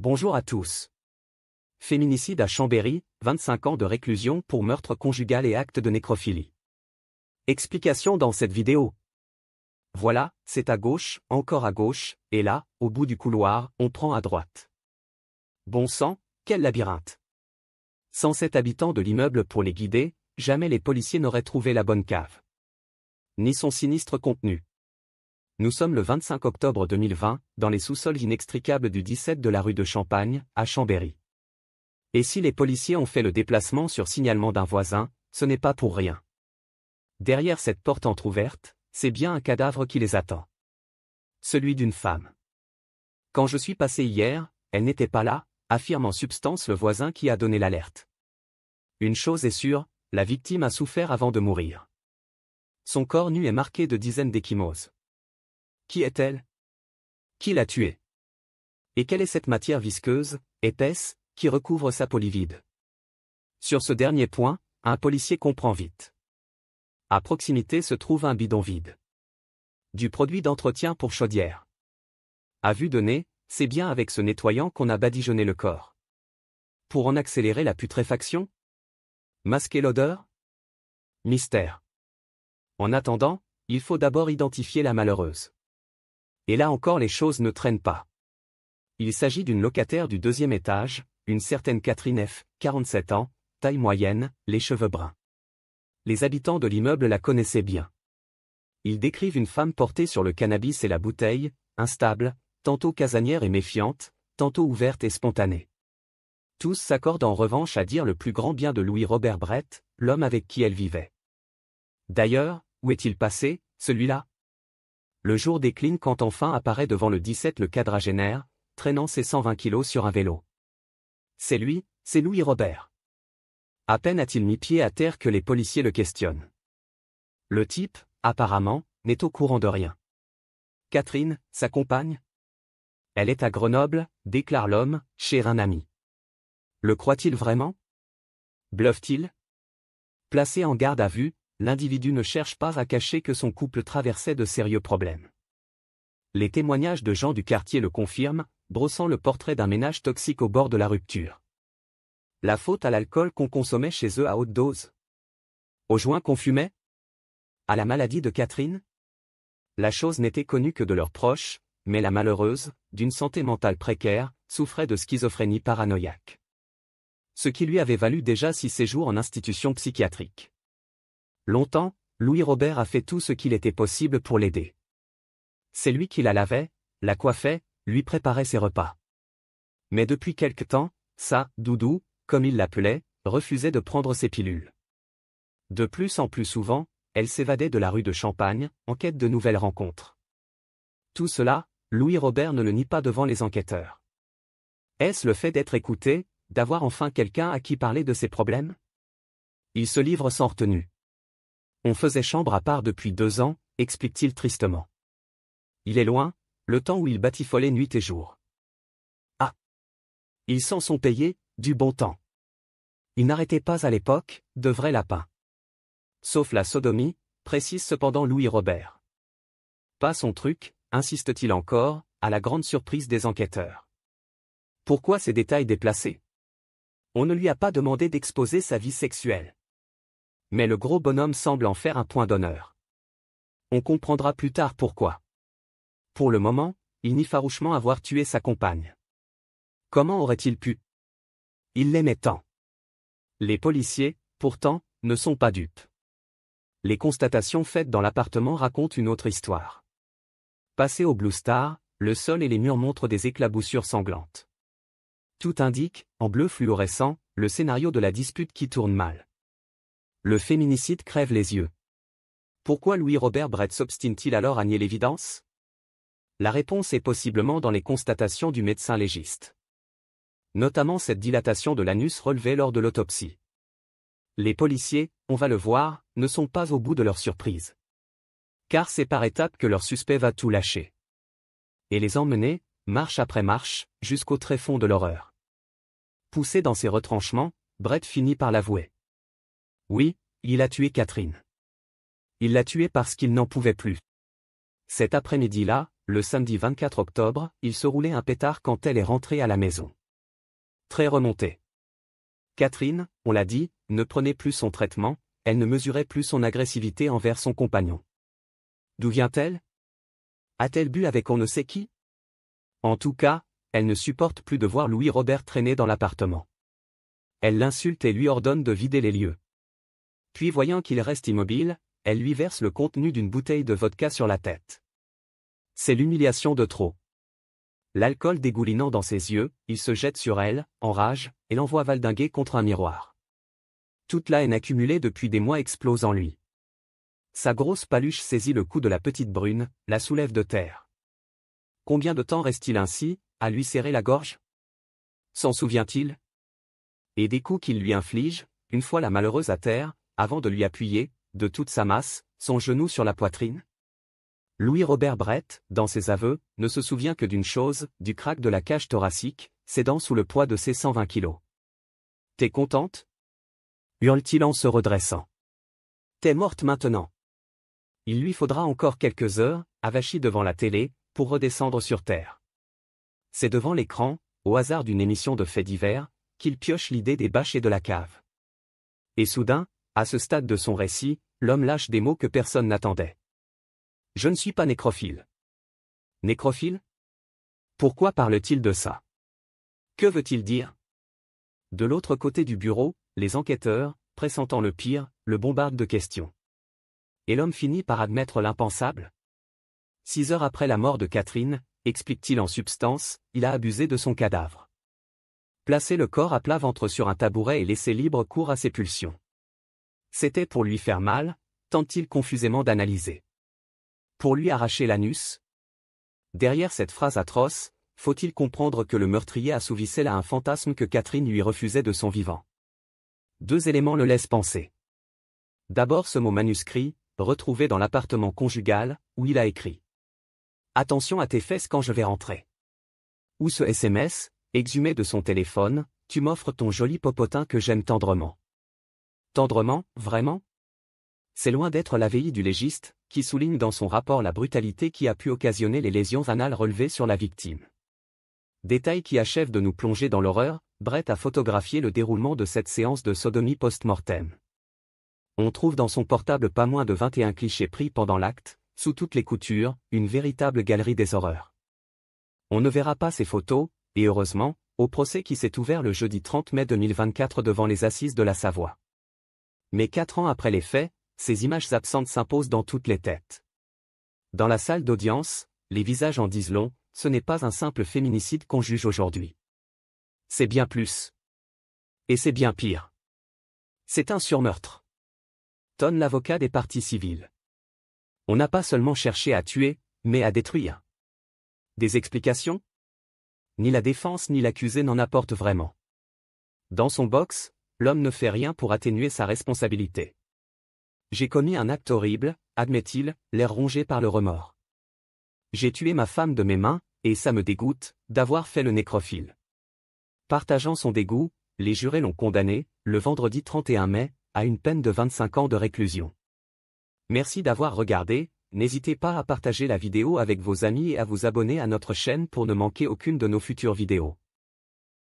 Bonjour à tous. Féminicide à Chambéry, 25 ans de réclusion pour meurtre conjugal et acte de nécrophilie. Explication dans cette vidéo. Voilà, c'est à gauche, encore à gauche, et là, au bout du couloir, on prend à droite. Bon sang, quel labyrinthe. Sans cet habitant de l'immeuble pour les guider, jamais les policiers n'auraient trouvé la bonne cave. Ni son sinistre contenu. Nous sommes le 25 octobre 2020, dans les sous-sols inextricables du 17 de la rue de Champagne, à Chambéry. Et si les policiers ont fait le déplacement sur signalement d'un voisin, ce n'est pas pour rien. Derrière cette porte entr'ouverte, c'est bien un cadavre qui les attend. Celui d'une femme. Quand je suis passé hier, elle n'était pas là, affirme en substance le voisin qui a donné l'alerte. Une chose est sûre, la victime a souffert avant de mourir. Son corps nu est marqué de dizaines d'échymoses. Qui est-elle Qui l'a tuée Et quelle est cette matière visqueuse, épaisse, qui recouvre sa polyvide Sur ce dernier point, un policier comprend vite. À proximité se trouve un bidon vide. Du produit d'entretien pour chaudière. À vue de nez, c'est bien avec ce nettoyant qu'on a badigeonné le corps. Pour en accélérer la putréfaction Masquer l'odeur Mystère. En attendant, il faut d'abord identifier la malheureuse. Et là encore les choses ne traînent pas. Il s'agit d'une locataire du deuxième étage, une certaine Catherine F., 47 ans, taille moyenne, les cheveux bruns. Les habitants de l'immeuble la connaissaient bien. Ils décrivent une femme portée sur le cannabis et la bouteille, instable, tantôt casanière et méfiante, tantôt ouverte et spontanée. Tous s'accordent en revanche à dire le plus grand bien de Louis-Robert Brett, l'homme avec qui elle vivait. D'ailleurs, où est-il passé, celui-là le jour décline quand enfin apparaît devant le 17 le quadragénaire, traînant ses 120 kilos sur un vélo. C'est lui, c'est Louis Robert. À peine a-t-il mis pied à terre que les policiers le questionnent. Le type, apparemment, n'est au courant de rien. Catherine, sa compagne Elle est à Grenoble, déclare l'homme, chez un ami. Le croit-il vraiment Bluffe-t-il Placé en garde à vue, l'individu ne cherche pas à cacher que son couple traversait de sérieux problèmes. Les témoignages de gens du quartier le confirment, brossant le portrait d'un ménage toxique au bord de la rupture. La faute à l'alcool qu'on consommait chez eux à haute dose. Au joint qu'on fumait À la maladie de Catherine La chose n'était connue que de leurs proches, mais la malheureuse, d'une santé mentale précaire, souffrait de schizophrénie paranoïaque. Ce qui lui avait valu déjà six séjours en institution psychiatrique. Longtemps, Louis Robert a fait tout ce qu'il était possible pour l'aider. C'est lui qui la lavait, la coiffait, lui préparait ses repas. Mais depuis quelque temps, sa « doudou », comme il l'appelait, refusait de prendre ses pilules. De plus en plus souvent, elle s'évadait de la rue de Champagne, en quête de nouvelles rencontres. Tout cela, Louis Robert ne le nie pas devant les enquêteurs. Est-ce le fait d'être écouté, d'avoir enfin quelqu'un à qui parler de ses problèmes Il se livre sans retenue. On faisait chambre à part depuis deux ans, explique-t-il tristement. Il est loin, le temps où il batifolait nuit et jour. Ah Ils s'en sont payés, du bon temps. Ils n'arrêtait pas à l'époque, de vrais lapins. Sauf la sodomie, précise cependant Louis Robert. Pas son truc, insiste-t-il encore, à la grande surprise des enquêteurs. Pourquoi ces détails déplacés On ne lui a pas demandé d'exposer sa vie sexuelle mais le gros bonhomme semble en faire un point d'honneur. On comprendra plus tard pourquoi. Pour le moment, il nie farouchement avoir tué sa compagne. Comment aurait-il pu Il l'aimait tant. Les policiers, pourtant, ne sont pas dupes. Les constatations faites dans l'appartement racontent une autre histoire. Passé au Blue Star, le sol et les murs montrent des éclaboussures sanglantes. Tout indique, en bleu fluorescent, le scénario de la dispute qui tourne mal. Le féminicide crève les yeux. Pourquoi Louis-Robert Brett s'obstine-t-il alors à nier l'évidence La réponse est possiblement dans les constatations du médecin légiste. Notamment cette dilatation de l'anus relevée lors de l'autopsie. Les policiers, on va le voir, ne sont pas au bout de leur surprise. Car c'est par étapes que leur suspect va tout lâcher. Et les emmener, marche après marche, jusqu'au tréfonds de l'horreur. Poussé dans ses retranchements, Brett finit par l'avouer. Oui, il a tué Catherine. Il l'a tuée parce qu'il n'en pouvait plus. Cet après-midi-là, le samedi 24 octobre, il se roulait un pétard quand elle est rentrée à la maison. Très remontée. Catherine, on l'a dit, ne prenait plus son traitement, elle ne mesurait plus son agressivité envers son compagnon. D'où vient-elle A-t-elle bu avec on ne sait qui En tout cas, elle ne supporte plus de voir Louis-Robert traîner dans l'appartement. Elle l'insulte et lui ordonne de vider les lieux puis voyant qu'il reste immobile, elle lui verse le contenu d'une bouteille de vodka sur la tête. C'est l'humiliation de trop. L'alcool dégoulinant dans ses yeux, il se jette sur elle, en rage, et l'envoie valdinguer contre un miroir. Toute la haine accumulée depuis des mois explose en lui. Sa grosse paluche saisit le cou de la petite brune, la soulève de terre. Combien de temps reste-t-il ainsi, à lui serrer la gorge S'en souvient-il Et des coups qu'il lui inflige, une fois la malheureuse à terre, avant de lui appuyer, de toute sa masse, son genou sur la poitrine Louis-Robert Brett, dans ses aveux, ne se souvient que d'une chose, du crack de la cage thoracique, cédant sous le poids de ses 120 kilos. T'es contente hurle-t-il en se redressant. T'es morte maintenant. Il lui faudra encore quelques heures, avachi devant la télé, pour redescendre sur Terre. C'est devant l'écran, au hasard d'une émission de faits divers, qu'il pioche l'idée des bâches et de la cave. Et soudain, à ce stade de son récit, l'homme lâche des mots que personne n'attendait. Je ne suis pas nécrophile. Nécrophile Pourquoi parle-t-il de ça Que veut-il dire De l'autre côté du bureau, les enquêteurs, pressentant le pire, le bombardent de questions. Et l'homme finit par admettre l'impensable Six heures après la mort de Catherine, explique-t-il en substance, il a abusé de son cadavre. Placer le corps à plat ventre sur un tabouret et laisser libre cours à ses pulsions. C'était pour lui faire mal, tente-t-il confusément d'analyser. Pour lui arracher l'anus Derrière cette phrase atroce, faut-il comprendre que le meurtrier assouvissait là un fantasme que Catherine lui refusait de son vivant Deux éléments le laissent penser. D'abord ce mot manuscrit, retrouvé dans l'appartement conjugal, où il a écrit. Attention à tes fesses quand je vais rentrer. Ou ce SMS, exhumé de son téléphone, tu m'offres ton joli popotin que j'aime tendrement. Tendrement, vraiment C'est loin d'être la veille du légiste, qui souligne dans son rapport la brutalité qui a pu occasionner les lésions anales relevées sur la victime. Détail qui achève de nous plonger dans l'horreur, Brett a photographié le déroulement de cette séance de sodomie post-mortem. On trouve dans son portable pas moins de 21 clichés pris pendant l'acte, sous toutes les coutures, une véritable galerie des horreurs. On ne verra pas ces photos, et heureusement, au procès qui s'est ouvert le jeudi 30 mai 2024 devant les assises de la Savoie. Mais quatre ans après les faits, ces images absentes s'imposent dans toutes les têtes. Dans la salle d'audience, les visages en disent long, ce n'est pas un simple féminicide qu'on juge aujourd'hui. C'est bien plus. Et c'est bien pire. C'est un surmeurtre. Tonne l'avocat des parties civiles. On n'a pas seulement cherché à tuer, mais à détruire. Des explications Ni la défense ni l'accusé n'en apportent vraiment. Dans son box, l'homme ne fait rien pour atténuer sa responsabilité. J'ai commis un acte horrible, admet-il, l'air rongé par le remords. J'ai tué ma femme de mes mains, et ça me dégoûte, d'avoir fait le nécrophile. Partageant son dégoût, les jurés l'ont condamné, le vendredi 31 mai, à une peine de 25 ans de réclusion. Merci d'avoir regardé, n'hésitez pas à partager la vidéo avec vos amis et à vous abonner à notre chaîne pour ne manquer aucune de nos futures vidéos.